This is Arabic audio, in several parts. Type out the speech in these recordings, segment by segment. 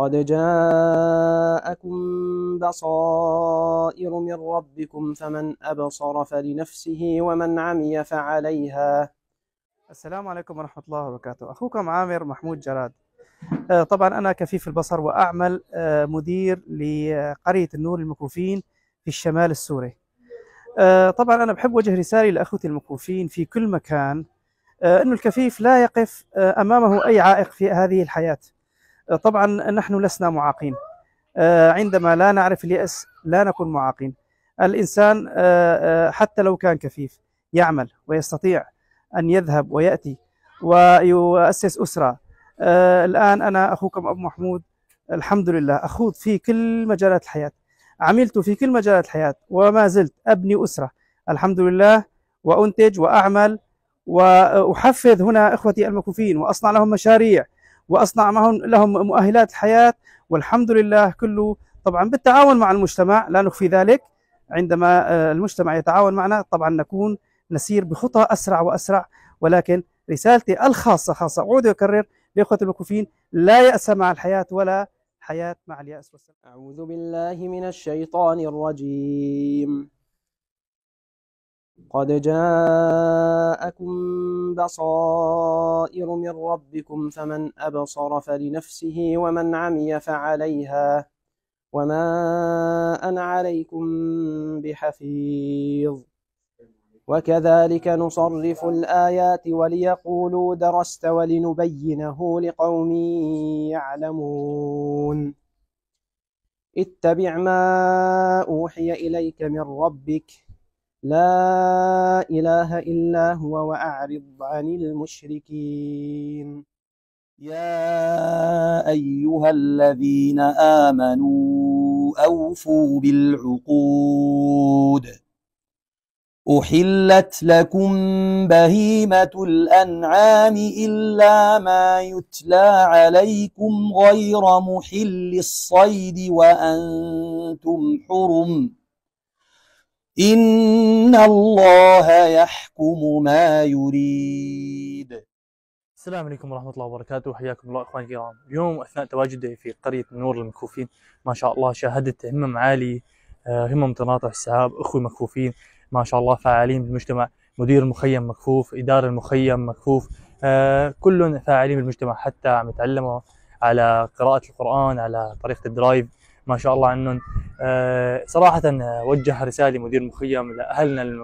قد جاءكم بصائر من ربكم فمن أبصر فلنفسه ومن عمي فعليها السلام عليكم ورحمة الله وبركاته أخوكم عامر محمود جراد آه، طبعا أنا كفيف البصر وأعمل آه، مدير لقرية النور المكوفين في الشمال السوري آه، طبعا أنا بحب وجه رسالة لأخوتي المكوفين في كل مكان أن الكفيف لا يقف أمامه أي عائق في هذه الحياة طبعا نحن لسنا معاقين آه، عندما لا نعرف اليأس لا نكون معاقين الإنسان آه، آه، حتى لو كان كفيف يعمل ويستطيع أن يذهب ويأتي ويؤسس أسرة الآن أنا أخوكم أبو محمود الحمد لله أخوض في كل مجالات الحياة عملت في كل مجالات الحياة وما زلت أبني أسرة الحمد لله وأنتج وأعمل وأحفز هنا إخوتي المكوفين وأصنع لهم مشاريع واصنع معهم لهم مؤهلات الحياه والحمد لله كله طبعا بالتعاون مع المجتمع لا نخفي ذلك عندما آه، المجتمع يتعاون معنا طبعا نكون نسير بخطى اسرع واسرع ولكن رسالتي الخاصه خاصه اعود واكرر لاخوه المكوفين لا ياس مع الحياه ولا حياه مع الياس والسلام. اعوذ بالله من الشيطان الرجيم. قد جاءكم بصائر البصير من ربكم فمن أبصر فلنفسه ومن عمي فعليها وما أنا عليكم بحفيظ وكذلك نصرف الآيات وليقولوا درست ولنبينه لقوم يعلمون اتبع ما أوحي إليك من ربك لا إله إلا هو وأعرض عن المشركين يا أيها الذين آمنوا أوفوا بالعقود أحلت لكم بهيمة الأنعام إلا ما يتلى عليكم غير محل الصيد وأنتم حرم إن الله يحكم ما يريد السلام عليكم ورحمة الله وبركاته وحياكم الله إخواني الكرام اليوم أثناء تواجدي في قرية نور المكفوفين ما شاء الله شاهدت همم عالية آه، همم تناطح السحاب أخوي مكفوفين ما شاء الله فعالين بالمجتمع مدير المخيم مكفوف إدارة المخيم مكفوف آه، كلهم فاعلين بالمجتمع حتى عم يتعلموا على قراءة القرآن على طريقة الدرايف ما شاء الله عنهم آه، صراحة آه، وجه رسالة مدير مخيم لأهلنا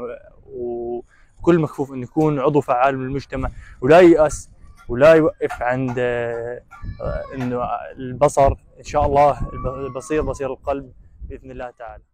وكل مكفوف أن يكون عضو فعال من المجتمع ولا ييأس ولا يوقف عند آه، انه البصر ان شاء الله البصير بصير القلب باذن الله تعالى